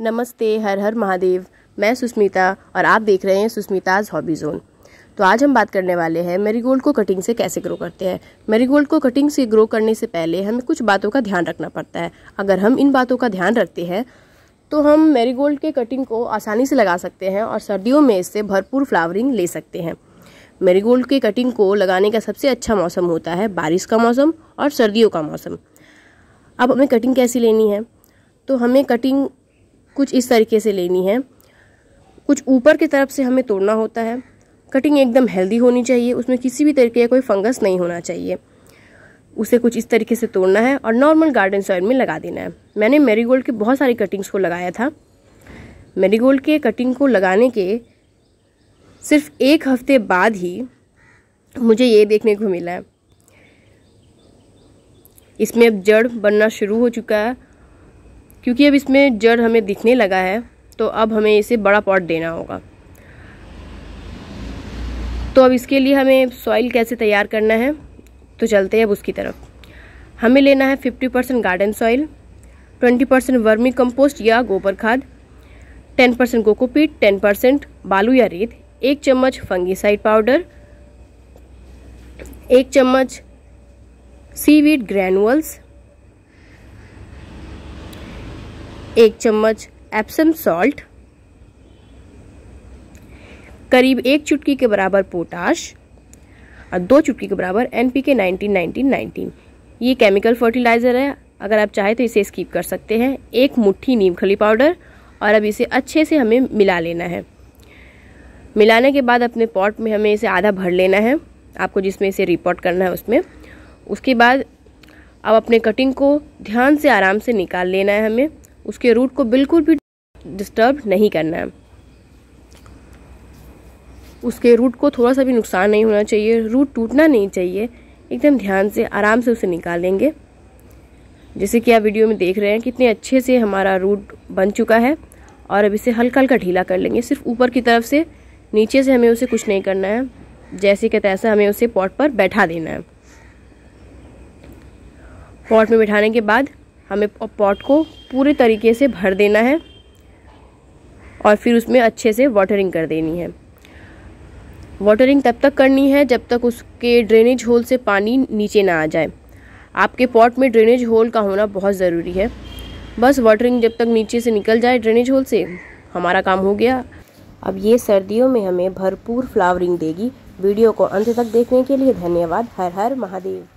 नमस्ते हर हर महादेव मैं सुस्मिता और आप देख रहे हैं सुस्मिताज हॉबी जोन तो आज हम बात करने वाले हैं मेरीगोल्ड को कटिंग से कैसे ग्रो करते हैं मेरीगोल्ड को कटिंग से ग्रो करने से पहले हमें कुछ बातों का ध्यान रखना पड़ता है अगर हम इन बातों का ध्यान रखते हैं तो हम मेरीगोल्ड के कटिंग को आसानी से लगा सकते हैं और सर्दियों में इससे भरपूर फ्लावरिंग ले सकते हैं मेरीगोल्ड के कटिंग को लगाने का सबसे अच्छा मौसम होता है बारिश का मौसम और सर्दियों का मौसम अब हमें कटिंग कैसी लेनी है तो हमें कटिंग कुछ इस तरीके से लेनी है कुछ ऊपर की तरफ से हमें तोड़ना होता है कटिंग एकदम हेल्दी होनी चाहिए उसमें किसी भी तरीके का कोई फंगस नहीं होना चाहिए उसे कुछ इस तरीके से तोड़ना है और नॉर्मल गार्डन सॉइल में लगा देना है मैंने मेरीगोल्ड के बहुत सारी कटिंग्स को लगाया था मेरीगोल्ड के कटिंग को लगाने के सिर्फ एक हफ्ते बाद ही मुझे ये देखने को मिला है इसमें अब जड़ बनना शुरू हो चुका है क्योंकि अब इसमें जड़ हमें दिखने लगा है तो अब हमें इसे बड़ा पॉट देना होगा तो अब इसके लिए हमें सॉइल कैसे तैयार करना है तो चलते हैं अब उसकी तरफ हमें लेना है 50 percent garden soil 20 percent vermicompost या गोबर खाद 10 परसेंट कोकोपीट टेन परसेंट बालू या रेत एक चम्मच फंगीसाइड पाउडर एक चम्मच सीवीड ग्रैनुअल्स एक चम्मच एप्सम सॉल्ट करीब एक चुटकी के बराबर पोटाश और दो चुटकी के बराबर N P K nineteen nineteen nineteen ये केमिकल फर्टिलाइज़र है अगर आप चाहें तो इसे स्कीप कर सकते हैं एक मुट्ठी नीम खली पाउडर और अब इसे अच्छे से हमें मिला लेना है मिलाने के बाद अपने पॉट में हमें इसे आधा भर लेना है आपको जिसमें इसे रिपोर्ट करना है उसमें उसके बाद अब अपने कटिंग को ध्यान से आराम से निकाल लेना है हमें उसके रूट को बिल्कुल भी डिस्टर्ब नहीं करना है उसके रूट को थोड़ा सा भी नुकसान नहीं होना चाहिए रूट टूटना नहीं चाहिए एकदम ध्यान से आराम से उसे निकालेंगे जैसे कि आप वीडियो में देख रहे हैं कितने अच्छे से हमारा रूट बन चुका है और अब इसे हल्का हल्का ढीला कर लेंगे सिर्फ ऊपर की तरफ से नीचे से हमें उसे कुछ नहीं करना है जैसे कि तैसा हमें उसे पॉट पर बैठा देना है पॉट में बैठाने के बाद हमें पॉट को पूरे तरीके से भर देना है और फिर उसमें अच्छे से वाटरिंग कर देनी है वाटरिंग तब तक करनी है जब तक उसके ड्रेनेज होल से पानी नीचे ना आ जाए आपके पॉट में ड्रेनेज होल का होना बहुत ज़रूरी है बस वाटरिंग जब तक नीचे से निकल जाए ड्रेनेज होल से हमारा काम हो गया अब ये सर्दियों में हमें भरपूर फ्लावरिंग देगी वीडियो को अंत तक देखने के लिए धन्यवाद हर हर महादेव